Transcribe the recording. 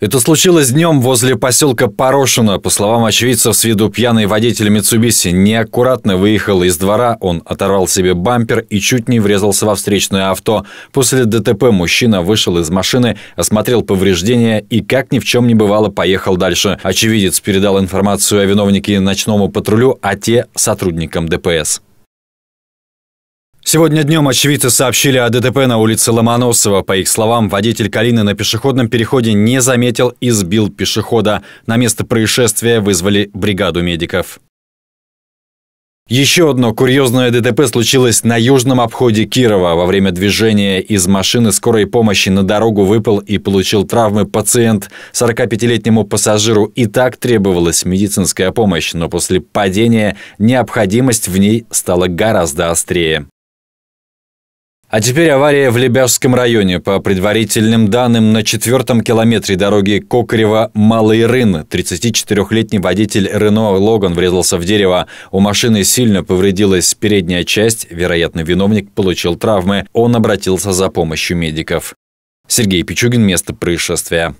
Это случилось днем возле поселка Порошино. По словам очевидцев, с виду пьяный водитель Митсубиси неаккуратно выехал из двора. Он оторвал себе бампер и чуть не врезался во встречное авто. После ДТП мужчина вышел из машины, осмотрел повреждения и, как ни в чем не бывало, поехал дальше. Очевидец передал информацию о виновнике ночному патрулю, а те – сотрудникам ДПС. Сегодня днем очевидцы сообщили о ДТП на улице Ломоносова. По их словам, водитель Калины на пешеходном переходе не заметил и сбил пешехода. На место происшествия вызвали бригаду медиков. Еще одно курьезное ДТП случилось на южном обходе Кирова. Во время движения из машины скорой помощи на дорогу выпал и получил травмы пациент. 45-летнему пассажиру и так требовалась медицинская помощь, но после падения необходимость в ней стала гораздо острее. А теперь авария в Лебяжском районе. По предварительным данным, на четвертом километре дороги Кокарева-Малый Рын 34-летний водитель Рено Логан врезался в дерево. У машины сильно повредилась передняя часть. Вероятно, виновник получил травмы. Он обратился за помощью медиков. Сергей Пичугин, место происшествия.